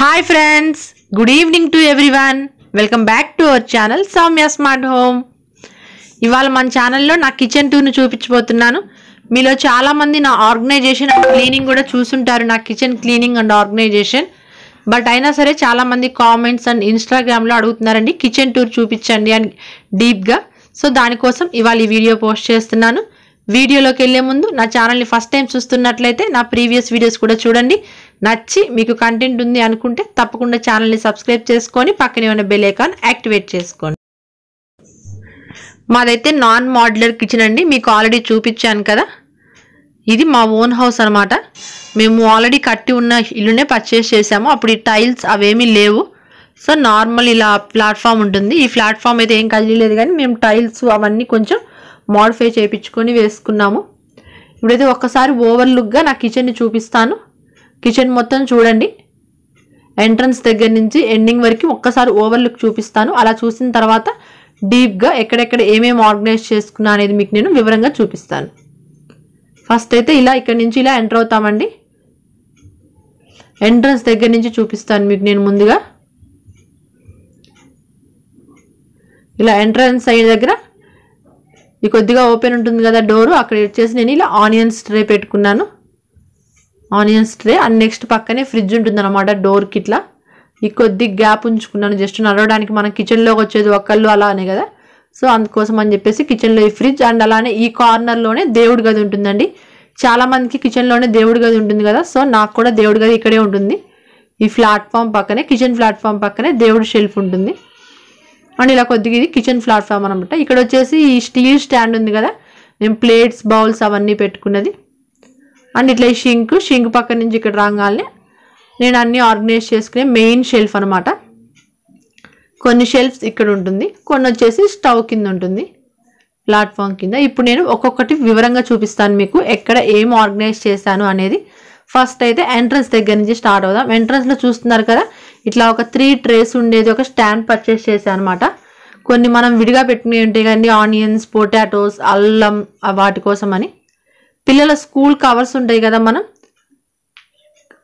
hi friends good evening to everyone welcome back to our channel Soumya smart home ఇవాళ మన ఛానల్లో నా kitchen టూర్ను చూపించబోతున్నాను మీలో చాలామంది నా ఆర్గనైజేషన్ అండ్ క్లీనింగ్ కూడా చూసుంటారు నా kitchen cleaning and organisation but అయినా సరే చాలామంది కామెంట్స్ అండ్ ఇన్స్టాగ్రామ్లో అడుగుతున్నారండి కిచెన్ టూర్ చూపించండి అని డీప్గా సో దానికోసం ఇవాళ ఈ వీడియో పోస్ట్ చేస్తున్నాను వీడియోలోకి వెళ్లే ముందు నా ఛానల్ని ఫస్ట్ టైం చూస్తున్నట్లయితే నా ప్రీవియస్ వీడియోస్ కూడా చూడండి నచ్చి మీకు కంటెంట్ ఉంది అనుకుంటే తప్పకుండా ఛానల్ని సబ్స్క్రైబ్ చేసుకొని పక్కనే ఉన్న బెల్ యాక్టివేట్ చేసుకోండి మాదైతే నాన్ మాడ్యులర్ కిచెన్ అండి మీకు ఆల్రెడీ చూపించాను కదా ఇది మా ఓన్ హౌస్ అనమాట మేము ఆల్రెడీ కట్టి ఉన్న ఇల్లునే పర్చేస్ చేసాము అప్పుడు ఈ టైల్స్ అవేమీ లేవు సో నార్మల్ ఇలా ప్లాట్ఫామ్ ఉంటుంది ఈ ప్లాట్ఫామ్ అయితే ఏం కలిగలేదు కానీ మేము టైల్స్ అవన్నీ కొంచెం మోడిఫై చేయించుకొని వేసుకున్నాము ఇప్పుడైతే ఒక్కసారి ఓవర్ లుక్గా నా కిచెన్ని చూపిస్తాను కిచెన్ మొత్తం చూడండి ఎంట్రన్స్ దగ్గర నుంచి ఎండింగ్ వరకు ఒక్కసారి ఓవర్ లుక్ చూపిస్తాను అలా చూసిన తర్వాత డీప్గా ఎక్కడెక్కడ ఏమేమి ఆర్గనైజ్ చేసుకున్నా అనేది మీకు నేను వివరంగా చూపిస్తాను ఫస్ట్ అయితే ఇలా ఇక్కడ నుంచి ఇలా ఎంటర్ అవుతామండి ఎంట్రన్స్ దగ్గర నుంచి చూపిస్తాను మీకు నేను ముందుగా ఇలా ఎంట్రన్స్ అయిన దగ్గర ఈ కొద్దిగా ఓపెన్ ఉంటుంది కదా డోరు అక్కడ వచ్చేసి నేను ఇలా ఆనియన్స్ ట్రే పెట్టుకున్నాను ఆనియన్స్ ట్రే అండ్ నెక్స్ట్ పక్కనే ఫ్రిడ్జ్ ఉంటుందన్నమాట డోర్కి ఇట్లా ఈ కొద్ది గ్యాప్ ఉంచుకున్నాను జస్ట్ నడవడానికి మనం కిచెన్లోకి వచ్చేది ఒకళ్ళు అలానే కదా సో అందుకోసం అని చెప్పేసి కిచెన్లో ఈ ఫ్రిడ్జ్ అండ్ అలానే ఈ కార్నర్లోనే దేవుడి గది ఉంటుందండి చాలామందికి కిచెన్లోనే దేవుడి గది ఉంటుంది కదా సో నాకు కూడా దేవుడి గది ఇక్కడే ఉంటుంది ఈ ప్లాట్ఫామ్ పక్కనే కిచెన్ ప్లాట్ఫామ్ పక్కనే దేవుడి షెల్ఫ్ ఉంటుంది అండ్ ఇలా కొద్దిగా ఇది కిచెన్ ప్లాట్ఫామ్ అనమాట ఇక్కడ వచ్చేసి ఈ స్టీల్ స్టాండ్ ఉంది కదా మేము ప్లేట్స్ బౌల్స్ అవన్నీ పెట్టుకున్నది అండ్ ఇట్లా ఈ షింక్ షింక్ పక్క నుంచి ఇక్కడ రాగానే నేను అన్నీ ఆర్గనైజ్ చేసుకునే మెయిన్ షెల్ఫ్ అనమాట కొన్ని షెల్ఫ్స్ ఇక్కడ ఉంటుంది కొన్ని వచ్చేసి స్టవ్ కింద ఉంటుంది ప్లాట్ఫామ్ కింద ఇప్పుడు నేను ఒక్కొక్కటి వివరంగా చూపిస్తాను మీకు ఎక్కడ ఏం ఆర్గనైజ్ చేశాను అనేది ఫస్ట్ అయితే ఎంట్రన్స్ దగ్గర నుంచి స్టార్ట్ అవుదాం ఎంట్రన్స్లో చూస్తున్నారు కదా ఇట్లా ఒక త్రీ ట్రేస్ ఉండేది ఒక స్టాండ్ పర్చేస్ చేశాను అనమాట కొన్ని మనం విడిగా పెట్టుకునే ఉంటాయి కానీ ఆనియన్స్ పొటాటోస్ అల్లం వాటి కోసం అని పిల్లల స్కూల్ కవర్స్ ఉంటాయి కదా మనం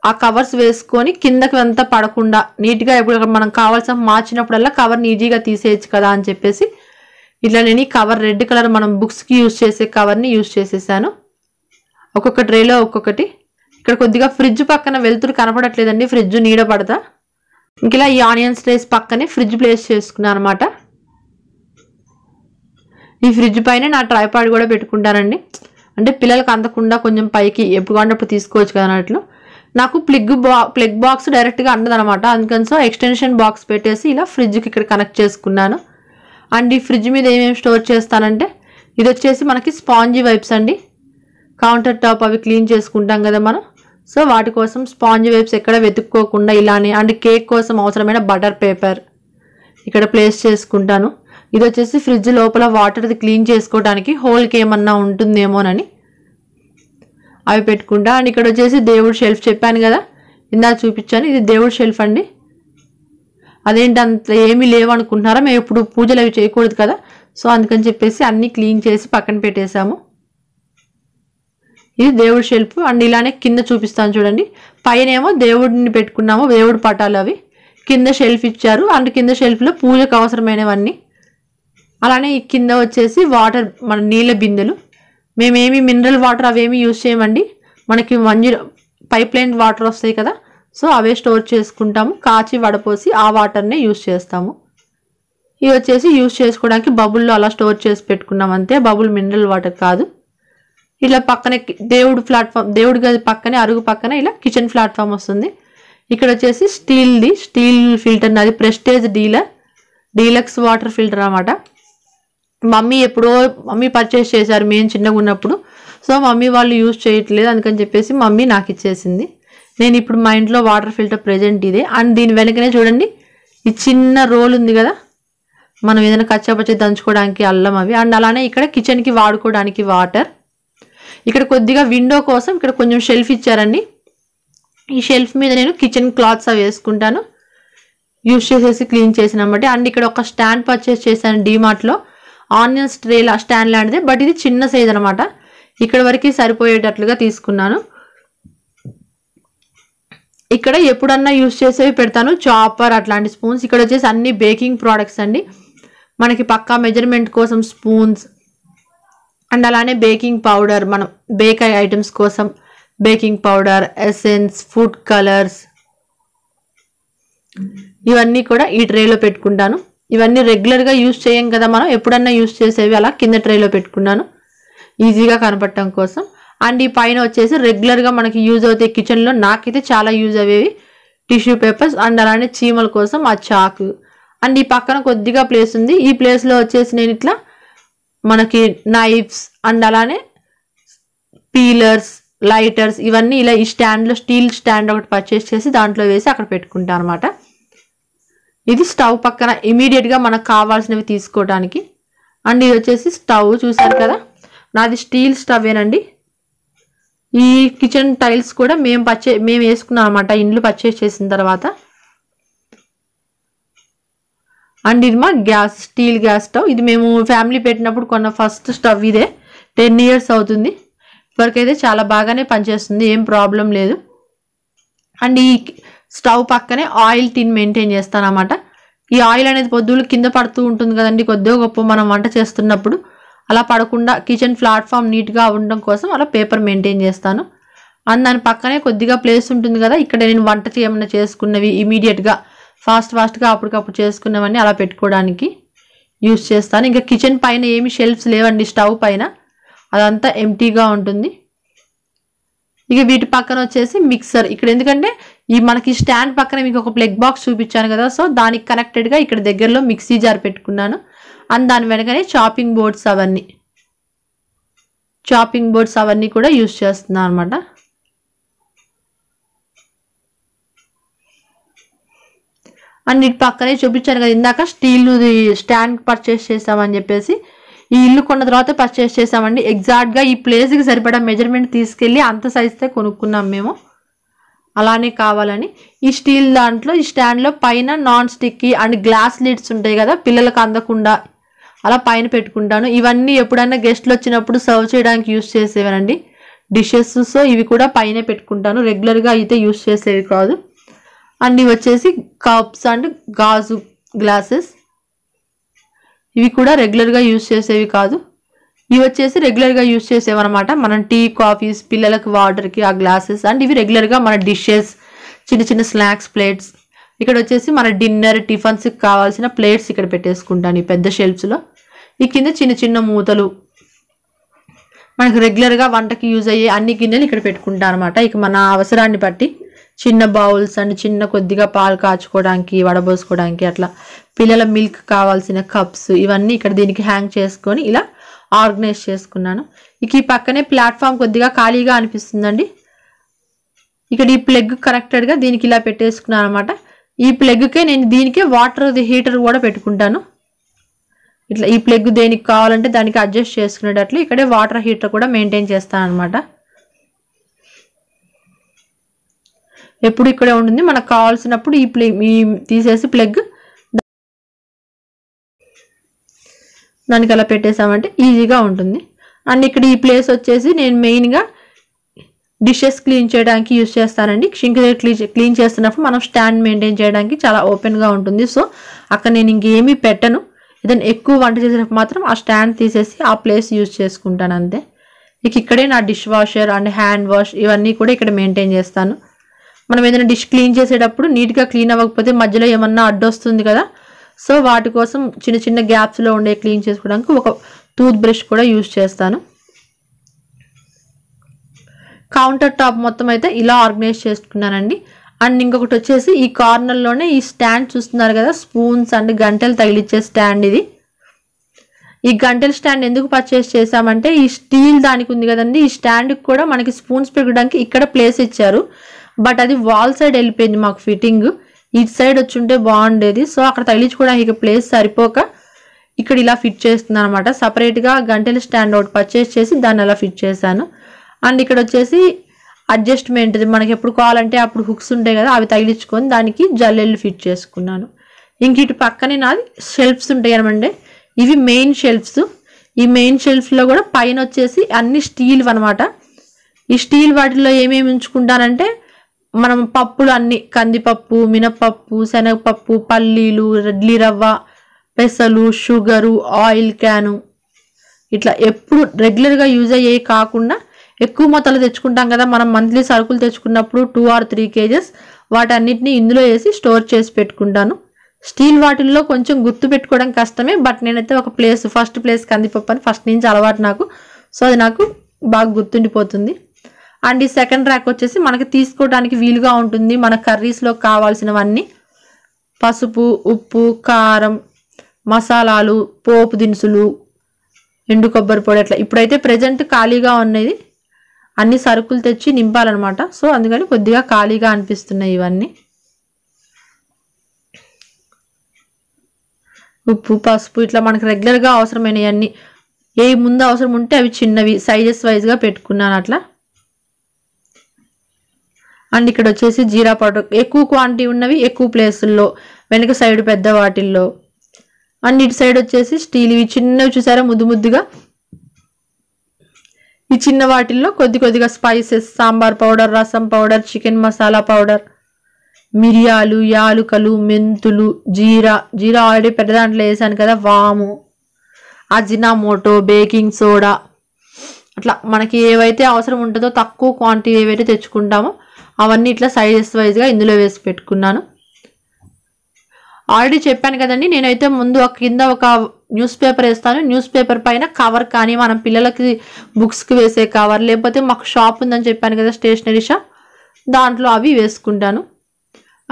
ఆ కవర్స్ వేసుకొని కిందకి అంతా పడకుండా నీట్గా ఎప్పుడు మనం కావాల్సిన మార్చినప్పుడల్లా కవర్ని ఈజీగా తీసేయచ్చు కదా అని చెప్పేసి ఇట్లా నేను ఈ కవర్ రెడ్ కలర్ మనం బుక్స్కి యూజ్ చేసే కవర్ని యూజ్ చేసేసాను ఒక్కొక్క ట్రేలో ఒక్కొక్కటి ఇక్కడ కొద్దిగా ఫ్రిడ్జ్ పక్కన వెళ్తురు కనపడట్లేదండి ఫ్రిడ్జ్ నీడ పడతా ఇలా ఈ ఆనియన్స్ రైస్ పక్కనే ఫ్రిడ్జ్ ప్లేస్ చేసుకున్నాను అనమాట ఈ ఫ్రిడ్జ్ పైన నా ట్రైపాడ్ కూడా పెట్టుకుంటానండి అంటే పిల్లలకు అందకుండా కొంచెం పైకి ఎప్పుడు కానప్పుడు తీసుకోవచ్చు కదా అన్నట్లు నాకు ప్లిగ్ బా ప్లగ్ బాక్స్ డైరెక్ట్గా అనమాట అందుకని సో ఎక్స్టెన్షన్ బాక్స్ పెట్టేసి ఇలా ఫ్రిడ్జ్కి ఇక్కడ కనెక్ట్ చేసుకున్నాను అండ్ ఈ ఫ్రిడ్జ్ మీద ఏమేమి స్టోర్ చేస్తానంటే ఇది వచ్చేసి మనకి స్పాంజీ వైప్స్ అండి కౌంటర్ టాప్ అవి క్లీన్ చేసుకుంటాం కదా మనం సో వాటి కోసం స్పాంజ్ వైప్స్ ఎక్కడ వెతుక్కోకుండా ఇలానే అండ్ కేక్ కోసం అవసరమైన బటర్ పేపర్ ఇక్కడ ప్లేస్ చేసుకుంటాను ఇది వచ్చేసి ఫ్రిడ్జ్ లోపల వాటర్ది క్లీన్ చేసుకోవడానికి హోల్కి ఏమన్నా ఉంటుందేమోనని అవి పెట్టుకుంటా అండ్ ఇక్కడ వచ్చేసి దేవుడు షెల్ఫ్ చెప్పాను కదా ఇందాక చూపించాను ఇది దేవుడు షెల్ఫ్ అండి అదేంటి అంత ఏమీ లేవనుకుంటున్నారా మేము ఇప్పుడు పూజలు అవి చేయకూడదు కదా సో అందుకని చెప్పేసి అన్నీ క్లీన్ చేసి పక్కన పెట్టేశాము ఇది దేవుడి షెల్ఫ్ అండ్ ఇలానే కింద చూపిస్తాను చూడండి పైన ఏమో దేవుడిని పెట్టుకున్నాము దేవుడు పటాలు అవి కింద షెల్ఫ్ ఇచ్చారు అండ్ కింద షెల్ఫ్లో పూజకు అవసరమైనవన్నీ అలానే ఈ కింద వచ్చేసి వాటర్ మన నీళ్ళ బిందెలు మేమేమి మినరల్ వాటర్ అవేమి యూజ్ చేయమండి మనకి మంజు పైప్ లైన్ వాటర్ వస్తాయి కదా సో అవే స్టోర్ చేసుకుంటాము కాచి వడపోసి ఆ వాటర్నే యూజ్ చేస్తాము ఇవి వచ్చేసి యూజ్ చేసుకోవడానికి బబుల్లో అలా స్టోర్ చేసి పెట్టుకున్నాం అంతే బబుల్ మినరల్ వాటర్ కాదు ఇలా పక్కనే దేవుడు ప్లాట్ఫామ్ దేవుడి గది పక్కనే అరుగు పక్కనే ఇలా కిచెన్ ప్లాట్ఫామ్ వస్తుంది ఇక్కడ వచ్చేసి స్టీల్ది స్టీల్ ఫిల్టర్ అది Prestige dealer deluxe water filter అనమాట మమ్మీ ఎప్పుడో మమ్మీ పర్చేస్ చేశారు మేము చిన్నగా ఉన్నప్పుడు సో మమ్మీ వాళ్ళు యూజ్ చేయట్లేదు అందుకని చెప్పేసి మమ్మీ నాకు ఇచ్చేసింది నేను ఇప్పుడు మా ఇంట్లో వాటర్ ఫిల్టర్ ప్రజెంట్ ఇదే అండ్ దీని వెనకనే చూడండి ఈ చిన్న రోల్ ఉంది కదా మనం ఏదైనా కచ్చాపచ్చి దంచుకోవడానికి అల్లం అవి అండ్ అలానే ఇక్కడ కిచెన్కి వాడుకోవడానికి వాటర్ ఇక్కడ కొద్దిగా విండో కోసం ఇక్కడ కొంచెం షెల్ఫ్ ఇచ్చారండి ఈ షెల్ఫ్ మీద నేను కిచెన్ క్లాత్స్ అవి వేసుకుంటాను యూజ్ చేసేసి క్లీన్ చేసినమాట అండ్ ఇక్కడ ఒక స్టాండ్ పర్చేస్ చేశాను డీమార్ట్లో ఆనియన్స్ ట్రేలా స్టాండ్ లాంటిది బట్ ఇది చిన్న సైజ్ అనమాట ఇక్కడ వరకు సరిపోయేటట్లుగా తీసుకున్నాను ఇక్కడ ఎప్పుడన్నా యూస్ చేసేవి పెడతాను చాపర్ అట్లాంటి స్పూన్స్ ఇక్కడ వచ్చేసి అన్ని బేకింగ్ ప్రోడక్ట్స్ అండి మనకి పక్కా మెజర్మెంట్ కోసం స్పూన్స్ అండ్ అలానే బేకింగ్ పౌడర్ మనం బేకరీ ఐటమ్స్ కోసం baking powder essence food colours ఇవన్నీ కూడా ఈ ట్రేలో పెట్టుకుంటాను ఇవన్నీ రెగ్యులర్గా యూస్ చేయం కదా మనం ఎప్పుడన్నా యూస్ చేసేవి అలా కింద ట్రైలో పెట్టుకున్నాను ఈజీగా కనపడటం కోసం అండ్ ఈ పైన వచ్చేసి రెగ్యులర్గా మనకి యూజ్ అవుతాయి కిచెన్లో నాకైతే చాలా యూజ్ అయ్యేవి టిష్యూ పేపర్స్ అండ్ అలానే చీమల కోసం ఆ చాకు అండ్ ఈ పక్కన కొద్దిగా ప్లేస్ ఉంది ఈ ప్లేస్లో వచ్చేసి నేను ఇట్లా మనకి నైఫ్స్ అండ్ అలానే పీలర్స్ లైటర్స్ ఇవన్నీ ఇలా ఈ స్టాండ్లో స్టీల్ స్టాండ్ ఒకటి పర్చేస్ చేసి దాంట్లో వేసి అక్కడ పెట్టుకుంటాను అనమాట ఇది స్టవ్ పక్కన ఇమీడియట్గా మనకు కావాల్సినవి తీసుకోవడానికి అండ్ ఇది వచ్చేసి స్టవ్ చూసారు కదా నాది స్టీల్ ఏనండి ఈ కిచెన్ టైల్స్ కూడా మేము పర్చే మేము వేసుకున్నాం అనమాట ఇండ్లు పర్చేస్ చేసిన తర్వాత అండ్ ఇది మా గ్యాస్ స్టీల్ గ్యాస్ స్టవ్ ఇది మేము ఫ్యామిలీ పెట్టినప్పుడు కొన్న ఫస్ట్ స్టవ్ ఇదే టెన్ ఇయర్స్ అవుతుంది ఇప్పటికైతే చాలా బాగానే పనిచేస్తుంది ఏం ప్రాబ్లం లేదు అండ్ ఈ స్టవ్ పక్కనే ఆయిల్ టిన్ మెయింటైన్ చేస్తానమాట ఈ ఆయిల్ అనేది పొద్దులు కింద పడుతూ ఉంటుంది కదండి కొద్దిగా గొప్ప మనం వంట చేస్తున్నప్పుడు అలా పడకుండా కిచెన్ ప్లాట్ఫామ్ నీట్గా ఉండడం కోసం అలా పేపర్ మెయింటైన్ చేస్తాను అండ్ దాని పక్కనే కొద్దిగా ప్లేస్ ఉంటుంది కదా ఇక్కడ నేను వంట చేయమన్నా చేసుకున్నవి ఇమీడియట్గా ఫాస్ట్ ఫాస్ట్గా అప్పటికప్పుడు చేసుకున్నవన్నీ అలా పెట్టుకోవడానికి యూస్ చేస్తాను ఇంకా కిచెన్ పైన ఏమి షెల్ఫ్స్ లేవండి స్టవ్ పైన అదంతా ఎంటీగా ఉంటుంది ఇక వీటి పక్కన వచ్చేసి మిక్సర్ ఇక్కడ ఎందుకంటే ఈ మనకి స్టాండ్ పక్కన మీకు ఒక ప్లెగ్ బాక్స్ చూపించాను కదా సో దానికి కనెక్టెడ్గా ఇక్కడ దగ్గరలో మిక్సీ జార్ పెట్టుకున్నాను అండ్ దాని వెనకనే చాపింగ్ బోర్డ్స్ అవన్నీ చాపింగ్ బోర్డ్స్ అవన్నీ కూడా యూజ్ చేస్తున్నాను అనమాట అండ్ ఇటు పక్కనే చూపించాను కదా ఇందాక స్టీల్ది స్టాండ్ పర్చేస్ చేసామని చెప్పేసి ఈ ఇల్లు కొన్న తర్వాత పర్చేస్ చేసామండి ఎగ్జాక్ట్గా ఈ ప్లేస్కి సరిపడా మెజర్మెంట్ తీసుకెళ్ళి అంత సైజ్తో కొనుక్కున్నాం మేము అలానే కావాలని ఈ స్టీల్ దాంట్లో ఈ స్టాండ్లో పైన నాన్ స్టిక్కి అండ్ గ్లాస్ లిడ్స్ ఉంటాయి కదా పిల్లలకు అందకుండా అలా పైన పెట్టుకుంటాను ఇవన్నీ ఎప్పుడైనా గెస్ట్లు వచ్చినప్పుడు సర్వ్ చేయడానికి యూస్ చేసేవనండి డిషెస్ సో ఇవి కూడా పైన పెట్టుకుంటాను రెగ్యులర్గా అయితే యూస్ చేసేవి కాదు అండ్ ఇవి వచ్చేసి కప్స్ అండ్ గాజు గ్లాసెస్ ఇవి కూడా రెగ్యులర్గా యూస్ చేసేవి కాదు ఇవి వచ్చేసి రెగ్యులర్గా యూజ్ చేసేవన్నమాట మనం టీ కాఫీస్ పిల్లలకి వాటర్కి ఆ గ్లాసెస్ అండ్ ఇవి రెగ్యులర్గా మన డిషెస్ చిన్న చిన్న స్నాక్స్ ప్లేట్స్ ఇక్కడ వచ్చేసి మన డిన్నర్ టిఫన్స్కి కావాల్సిన ప్లేట్స్ ఇక్కడ పెట్టేసుకుంటాను ఈ పెద్ద షెల్ఫ్స్లో ఈ కింద చిన్న చిన్న మూతలు మనకు రెగ్యులర్గా వంటకి యూజ్ అయ్యే అన్ని గిన్నెలు ఇక్కడ పెట్టుకుంటాను అనమాట ఇక మన అవసరాన్ని బట్టి చిన్న బౌల్స్ అండ్ చిన్న కొద్దిగా పాలు కాచుకోవడానికి వడబోసుకోవడానికి అట్లా పిల్లల మిల్క్ కావాల్సిన కప్స్ ఇవన్నీ ఇక్కడ దీనికి హ్యాంగ్ చేసుకొని ఇలా ఆర్గనైజ్ చేసుకున్నాను ఇక ఈ పక్కనే ప్లాట్ఫామ్ కొద్దిగా ఖాళీగా అనిపిస్తుందండి ఇక్కడ ఈ ప్లగ్ కనెక్టెడ్గా దీనికి ఇలా పెట్టేసుకున్నాను అనమాట ఈ ప్లగ్కే నేను దీనికే వాటర్ హీటర్ కూడా పెట్టుకుంటాను ఇట్లా ఈ ప్లగ్ దేనికి కావాలంటే దానికి అడ్జస్ట్ చేసుకునేటట్లు ఇక్కడే వాటర్ హీటర్ కూడా మెయింటైన్ చేస్తాను అనమాట ఎప్పుడు ఇక్కడే ఉంటుంది మనకు కావాల్సినప్పుడు ఈ ప్లగ్ తీసేసి ప్లగ్ దానికి అలా పెట్టేసామంటే ఈజీగా ఉంటుంది అండ్ ఇక్కడ ఈ ప్లేస్ వచ్చేసి నేను మెయిన్గా డిషెస్ క్లీన్ చేయడానికి యూస్ చేస్తానండి షింక్ క్లీన్ చేస్తున్నప్పుడు మనం స్టాండ్ మెయింటైన్ చేయడానికి చాలా ఓపెన్గా ఉంటుంది సో అక్కడ నేను ఇంకేమీ పెట్టను ఏదైనా ఎక్కువ వంట చేసినప్పుడు మాత్రం ఆ స్టాండ్ తీసేసి ఆ ప్లేస్ యూజ్ చేసుకుంటాను అంతే ఇక ఇక్కడే నా dishwasher and hand wash ఇవన్నీ కూడా ఇక్కడ మెయింటైన్ చేస్తాను మనం ఏదైనా డిష్ క్లీన్ చేసేటప్పుడు నీట్గా క్లీన్ అవ్వకపోతే మధ్యలో ఏమన్నా అడ్డొస్తుంది కదా సో వాటి కోసం చిన్న చిన్న గ్యాప్స్లో ఉండే క్లీన్ చేసుకోవడానికి ఒక టూత్ బ్రష్ కూడా యూజ్ చేస్తాను కౌంటర్ టాప్ మొత్తం అయితే ఇలా ఆర్గనైజ్ చేసుకున్నానండి అండ్ ఇంకొకటి వచ్చేసి ఈ కార్నర్లోనే ఈ స్టాండ్ చూస్తున్నారు కదా స్పూన్స్ అండ్ గంటలు తగిలిచ్చే స్టాండ్ ఇది ఈ గంటల స్టాండ్ ఎందుకు పర్చేస్ చేసామంటే ఈ స్టీల్ దానికి ఉంది కదండి ఈ స్టాండ్కి కూడా మనకి స్పూన్స్ పెట్టడానికి ఇక్కడ ప్లేస్ ఇచ్చారు బట్ అది వాల్ సైడ్ వెళ్ళిపోయింది మాకు ఫిట్టింగ్ ఇటు సైడ్ వచ్చి ఉంటే బాగుండేది సో అక్కడ తగిలించుకోవడానికి ప్లేస్ సరిపోక ఇక్కడ ఇలా ఫిట్ చేస్తున్నాను అనమాట సపరేట్గా గంటెల స్టాండ్ ఒకటి పర్చేస్ చేసి దాన్ని అలా ఫిట్ చేశాను అండ్ ఇక్కడ వచ్చేసి అడ్జస్ట్మెంట్ మనకి ఎప్పుడు కావాలంటే అప్పుడు హుక్స్ ఉంటాయి కదా అవి తగిలించుకొని దానికి జల్లెళ్ళు ఫిట్ చేసుకున్నాను ఇంక ఇటు పక్కనే నాది షెల్ఫ్స్ ఉంటాయి అనమాట ఇవి మెయిన్ షెల్ఫ్స్ ఈ మెయిన్ షెల్ఫ్లో కూడా పైన వచ్చేసి అన్ని స్టీల్ అనమాట ఈ స్టీల్ వాటిల్లో ఏమేమి ఉంచుకుంటానంటే మనం పప్పులు అన్ని కందిపప్పు మినపప్పు శనగపప్పు పల్లీలు ఇడ్లీ రవ్వ పెసలు షుగరు ఆయిల్ క్యాను ఇట్లా ఎప్పుడు రెగ్యులర్గా యూజ్ అయ్యే కాకుండా ఎక్కువ మొత్తాలు తెచ్చుకుంటాం కదా మనం మంత్లీ సరుకులు తెచ్చుకున్నప్పుడు టూ ఆర్ త్రీ కేజెస్ వాటన్నిటిని ఇందులో వేసి స్టోర్ చేసి పెట్టుకుంటాను స్టీల్ వాటిల్లో కొంచెం గుర్తు పెట్టుకోవడం కష్టమే బట్ నేనైతే ఒక ప్లేస్ ఫస్ట్ ప్లేస్ కందిపప్పు అని ఫస్ట్ నుంచి అలవాటు నాకు సో అది నాకు బాగా గుర్తుండిపోతుంది అండ్ ఈ సెకండ్ ర్యాక్ వచ్చేసి మనకి తీసుకోవడానికి వీలుగా ఉంటుంది మన కర్రీస్లో కావాల్సినవన్నీ పసుపు ఉప్పు కారం మసాలాలు పోపు దినుసులు ఎండు కొబ్బరి పొడి అట్లా ఇప్పుడైతే ప్రజెంట్ ఖాళీగా ఉన్నది అన్ని సరుకులు తెచ్చి నింపాలన్నమాట సో అందుకని కొద్దిగా ఖాళీగా అనిపిస్తున్నాయి ఇవన్నీ ఉప్పు పసుపు ఇట్లా మనకు రెగ్యులర్గా అవసరమైనవి అన్నీ ఏ ముందు అవసరం ఉంటే అవి చిన్నవి సైజెస్ వైజ్గా పెట్టుకున్నాను అట్లా అండ్ ఇక్కడ వచ్చేసి జీరా పౌడర్ ఎక్కువ క్వాంటిటీ ఉన్నవి ఎక్కువ ప్లేసుల్లో వెనక సైడ్ పెద్ద వాటిల్లో అండ్ ఇటు సైడ్ వచ్చేసి స్టీల్ ఇవి చిన్నవి చూసారా ముద్దు ముద్దుగా ఈ చిన్న వాటిల్లో కొద్ది కొద్దిగా spices sambar powder rasam powder chicken masala powder మిరియాలు యాలుకలు మెంతులు జీరా జీరా ఆల్రెడీ పెద్ద దాంట్లో వేసాను కదా వాము అజినామోటో బేకింగ్ సోడా అట్లా మనకి ఏవైతే అవసరం ఉంటుందో తక్కువ క్వాంటిటీ ఏవైతే తెచ్చుకుంటామో అవన్నీ ఇట్లా సైజెస్ వైజ్గా ఇందులో వేసి పెట్టుకున్నాను ఆల్రెడీ చెప్పాను కదండి నేనైతే ముందు ఒక కింద ఒక న్యూస్ పేపర్ వేస్తాను న్యూస్ పేపర్ పైన కవర్ కానీ మనం పిల్లలకి బుక్స్కి వేసే కవర్ లేకపోతే మాకు షాప్ ఉందని చెప్పాను కదా స్టేషనరీ షాప్ దాంట్లో అవి వేసుకుంటాను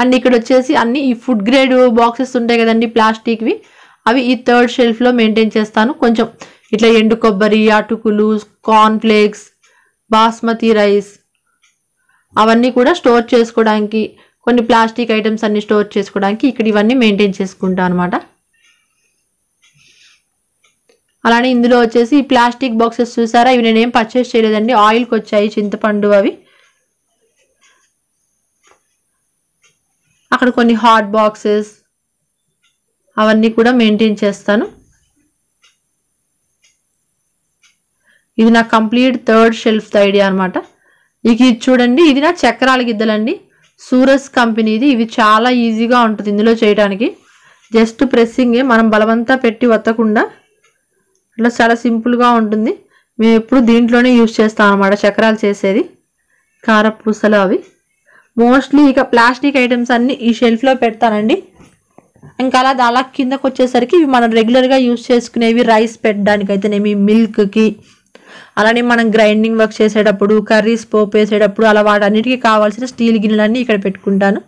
అండ్ ఇక్కడ వచ్చేసి అన్ని ఈ ఫుడ్ గ్రేడ్ బాక్సెస్ ఉంటాయి కదండి ప్లాస్టిక్వి అవి ఈ థర్డ్ షెల్ఫ్లో మెయింటైన్ చేస్తాను కొంచెం ఇట్లా ఎండు కొబ్బరి అటుకులు కార్న్ఫ్లేక్స్ బాస్మతి రైస్ అవన్నీ కూడా స్టోర్ చేసుకోవడానికి కొన్ని ప్లాస్టిక్ ఐటమ్స్ అన్ని స్టోర్ చేసుకోవడానికి ఇక్కడ ఇవన్నీ మెయింటైన్ చేసుకుంటాను అనమాట అలానే ఇందులో వచ్చేసి ప్లాస్టిక్ బాక్సెస్ చూసారా ఇవి నేనేం పర్చేస్ చేయలేదండి ఆయిల్కి వచ్చాయి చింతపండు అవి అక్కడ కొన్ని హాట్ బాక్సెస్ అవన్నీ కూడా మెయింటైన్ చేస్తాను ఇది నా కంప్లీట్ థర్డ్ షెల్ఫ్ ఐడియా అనమాట ఇక ఇది చూడండి ఇది నా చక్రాల గిద్దలండి సూరస్ కంపెనీది ఇవి చాలా ఈజీగా ఉంటుంది ఇందులో చేయడానికి జస్ట్ ప్రెస్సింగే మనం బలవంతా పెట్టి వత్తకుండా ఇట్లా చాలా సింపుల్గా ఉంటుంది మేము ఎప్పుడు దీంట్లోనే యూజ్ చేస్తాం అనమాట చక్రాలు చేసేది కారపూసలు అవి మోస్ట్లీ ఇక ప్లాస్టిక్ ఐటమ్స్ అన్నీ ఈ షెల్ఫ్లో పెడతానండి ఇంకా అలా అలా కిందకు వచ్చేసరికి ఇవి మనం రెగ్యులర్గా యూజ్ చేసుకునేవి రైస్ పెట్టడానికి అయితేనేమి మిల్క్కి అలానే మనం గ్రైండింగ్ వర్క్ చేసేటప్పుడు కర్రీస్ పోపు వేసేటప్పుడు అలా వాటన్నిటికీ కావాల్సిన స్టీల్ గిన్నెలన్నీ ఇక్కడ పెట్టుకుంటాను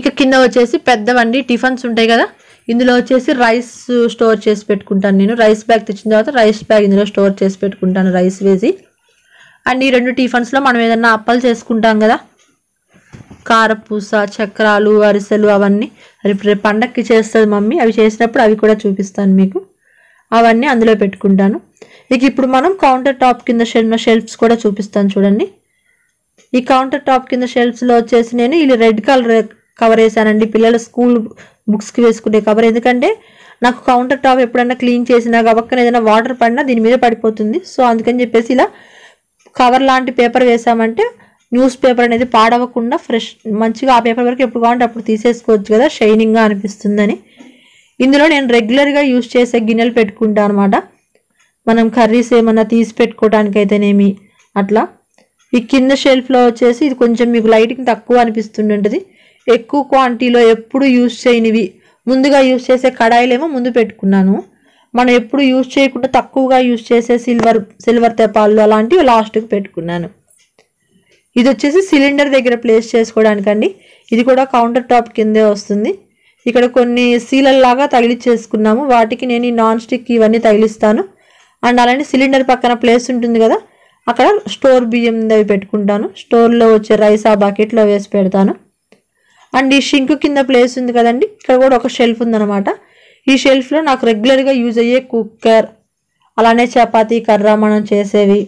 ఇక కింద వచ్చేసి పెద్దవండి టిఫన్స్ ఉంటాయి కదా ఇందులో వచ్చేసి రైస్ స్టోర్ చేసి పెట్టుకుంటాను నేను రైస్ బ్యాగ్ తెచ్చిన తర్వాత రైస్ బ్యాగ్ ఇందులో స్టోర్ చేసి పెట్టుకుంటాను రైస్ వేసి అండ్ ఈ రెండు టిఫన్స్లో మనం ఏదన్నా అప్పలు చేసుకుంటాం కదా కారపూస చక్రాలు అరిసెలు అవన్నీ రేపు రేపు పండక్కి చేస్తుంది మమ్మీ అవి చేసినప్పుడు అవి కూడా చూపిస్తాను మీకు అవన్నీ అందులో పెట్టుకుంటాను ఇక ఇప్పుడు మనం కౌంటర్ టాప్ కింద షెల్ఫ్స్ కూడా చూపిస్తాను చూడండి ఈ కౌంటర్ టాప్ కింద షెల్ఫ్స్లో వచ్చేసి నేను ఇలా రెడ్ కలర్ కవర్ వేసానండి పిల్లల స్కూల్ బుక్స్కి వేసుకునే కవర్ ఎందుకంటే నాకు కౌంటర్ టాప్ ఎప్పుడైనా క్లీన్ చేసినా గబక్కన ఏదైనా వాటర్ పడినా దీని మీద పడిపోతుంది సో అందుకని చెప్పేసి ఇలా కవర్ లాంటి పేపర్ వేసామంటే న్యూస్ పేపర్ అనేది పాడవకుండా ఫ్రెష్ మంచిగా ఆ పేపర్ వరకు ఎప్పుడు కావాలంటే అప్పుడు తీసేసుకోవచ్చు కదా షైనింగ్గా అనిపిస్తుందని ఇందులో నేను రెగ్యులర్గా యూజ్ చేసే గిన్నెలు పెట్టుకుంటాను అనమాట మనం కర్రీస్ ఏమన్నా తీసి పెట్టుకోవడానికి అయితేనేమి అట్లా ఈ కింద షెల్ఫ్లో వచ్చేసి ఇది కొంచెం మీకు లైటింగ్ తక్కువ అనిపిస్తుంటుంది ఎక్కువ క్వాంటిటీలో ఎప్పుడు యూజ్ చేయనివి ముందుగా యూజ్ చేసే కడాయిలేమో ముందు పెట్టుకున్నాను మనం ఎప్పుడు యూజ్ చేయకుండా తక్కువగా యూజ్ చేసే సిల్వర్ సిల్వర్ తెపాలు అలాంటివి లాస్ట్కి పెట్టుకున్నాను ఇది వచ్చేసి సిలిండర్ దగ్గర ప్లేస్ చేసుకోవడానికండి ఇది కూడా కౌంటర్ టాప్ కిందే వస్తుంది ఇక్కడ కొన్ని సీలల్లాగా చేసుకున్నాము వాటికి నేను ఈ నాన్ స్టిక్ ఇవన్నీ తగిలిస్తాను అండ్ అలానే సిలిండర్ పక్కన ప్లేస్ ఉంటుంది కదా అక్కడ స్టోర్ బియ్యం అవి పెట్టుకుంటాను స్టోర్లో వచ్చే రైస్ ఆ బకెట్లో వేసి పెడతాను అండ్ ఈ షింక్ కింద ప్లేస్ ఉంది కదండి ఇక్కడ కూడా ఒక షెల్ఫ్ ఉందనమాట ఈ షెల్ఫ్లో నాకు రెగ్యులర్గా యూజ్ అయ్యే కుక్కర్ అలానే చపాతి కర్ర మనం చేసేవి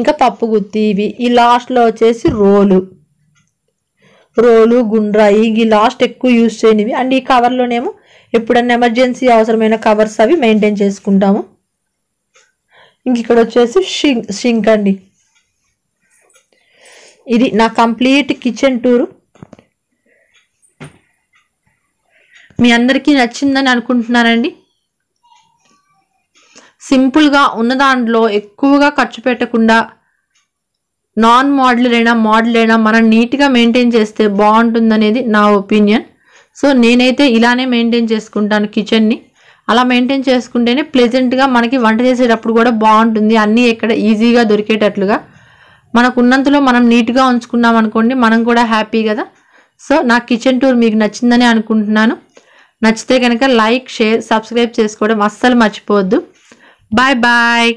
ఇంకా పప్పు గుత్తి ఇవి ఈ లాస్ట్లో వచ్చేసి రోలు రోలు గుండ్రాయి ఈ లాస్ట్ ఎక్కువ యూజ్ చేయనివి అండ్ ఈ కవర్లోనేమో ఎప్పుడన్నా ఎమర్జెన్సీ అవసరమైన కవర్స్ అవి మెయింటైన్ చేసుకుంటాము ఇంక ఇక్కడ వచ్చేసి షింక్ షింక్ అండి ఇది నా కంప్లీట్ కిచెన్ టూరు మీ అందరికీ నచ్చిందని అనుకుంటున్నానండి సింపుల్గా ఉన్న దాంట్లో ఎక్కువగా ఖర్చు పెట్టకుండా నాన్ మోడల్ అయినా మోడల్ అయినా మనం నీట్గా మెయింటైన్ చేస్తే బాగుంటుందనేది నా ఒపీనియన్ సో నేనైతే ఇలానే మెయింటైన్ చేసుకుంటాను కిచెన్ని అలా మెయింటైన్ చేసుకుంటేనే ప్లెజెంట్గా మనకి వంట చేసేటప్పుడు కూడా బాగుంటుంది అన్నీ ఎక్కడ ఈజీగా దొరికేటట్లుగా మనకున్నంతలో మనం నీట్గా ఉంచుకున్నాం అనుకోండి మనం కూడా హ్యాపీ కదా సో నా కిచెన్ టూర్ మీకు నచ్చిందని అనుకుంటున్నాను నచ్చితే కనుక లైక్ షేర్ సబ్స్క్రైబ్ చేసుకోవడం అస్సలు మర్చిపోవద్దు బాయ్ బాయ్